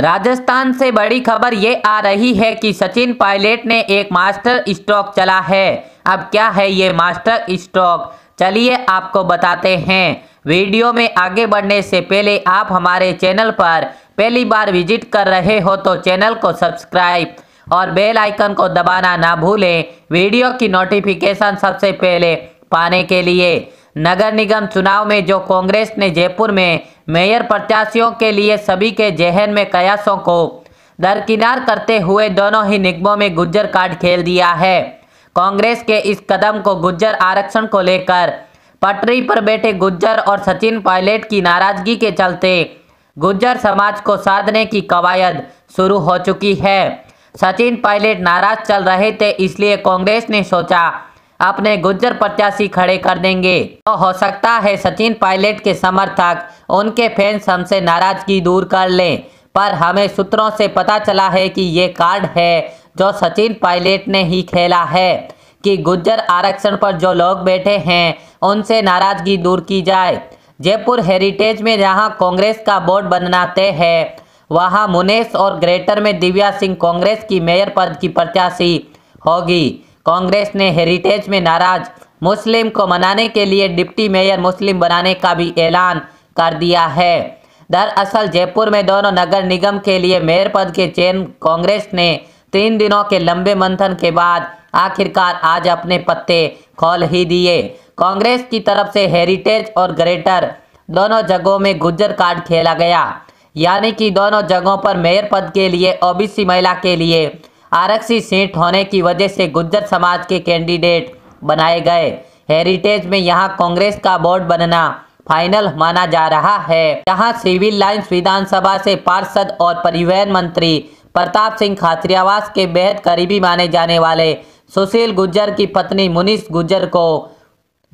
राजस्थान से बड़ी खबर ये आ रही है कि सचिन पायलट ने एक मास्टर स्ट्रोक चला है अब क्या है ये मास्टर स्ट्रोक चलिए आपको बताते हैं वीडियो में आगे बढ़ने से पहले आप हमारे चैनल पर पहली बार विजिट कर रहे हो तो चैनल को सब्सक्राइब और बेल आइकन को दबाना ना भूलें वीडियो की नोटिफिकेशन सबसे पहले पाने के लिए नगर निगम चुनाव में जो कांग्रेस ने जयपुर में मेयर प्रत्याशियों के लिए सभी के जहन में कयासों को दरकिनार करते हुए दोनों ही निगमों में गुज्जर कार्ड खेल दिया है कांग्रेस के इस कदम को गुज्जर आरक्षण को लेकर पटरी पर बैठे गुज्जर और सचिन पायलट की नाराजगी के चलते गुज्जर समाज को साधने की कवायद शुरू हो चुकी है सचिन पायलट नाराज चल रहे थे इसलिए कांग्रेस ने सोचा अपने गुज्जर प्रत्याशी खड़े कर देंगे तो हो सकता है सचिन पायलट के समर्थक उनके फैंस हमसे नाराजगी दूर कर लें पर हमें सूत्रों से पता चला है कि ये कार्ड है जो सचिन पायलट ने ही खेला है कि गुज्जर आरक्षण पर जो लोग बैठे हैं उनसे नाराजगी दूर की जाए जयपुर हेरिटेज में जहां कांग्रेस का बोर्ड बनाते हैं वहां मुनेश और ग्रेटर में दिव्या सिंह कांग्रेस की मेयर पद की प्रत्याशी होगी कांग्रेस ने हेरिटेज में नाराज मुस्लिम को मनाने के लिए डिप्टी मेयर मुस्लिम बनाने का भी ऐलान कर दिया है दरअसल जयपुर में दोनों नगर निगम के लिए मेयर पद के चयन कांग्रेस ने तीन दिनों के लंबे मंथन के बाद आखिरकार आज अपने पत्ते खोल ही दिए कांग्रेस की तरफ से हेरिटेज और ग्रेटर दोनों जगहों में गुज्जर कार्ड खेला गया यानी कि दोनों जगहों पर मेयर पद के लिए ओबीसी महिला के लिए आरक्षी सीट होने की वजह से गुज्जर समाज के कैंडिडेट बनाए गए हेरिटेज में यहाँ कांग्रेस का बोर्ड बनना फाइनल माना जा रहा है यहाँ सिविल लाइन्स विधानसभा से पार्षद और परिवहन मंत्री प्रताप सिंह खात्रियावास के बेहद करीबी माने जाने वाले सुशील गुज्जर की पत्नी मुनीष गुज्जर को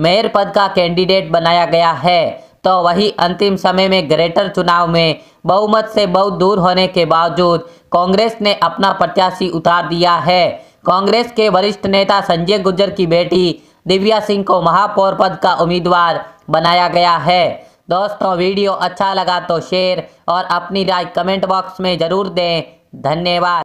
मेयर पद का कैंडिडेट बनाया गया है तो वही अंतिम समय में ग्रेटर चुनाव में बहुमत से बहुत दूर होने के बावजूद कांग्रेस ने अपना प्रत्याशी उतार दिया है कांग्रेस के वरिष्ठ नेता संजय गुर्जर की बेटी दिव्या सिंह को महापौर पद का उम्मीदवार बनाया गया है दोस्तों वीडियो अच्छा लगा तो शेयर और अपनी राय कमेंट बॉक्स में ज़रूर दें धन्यवाद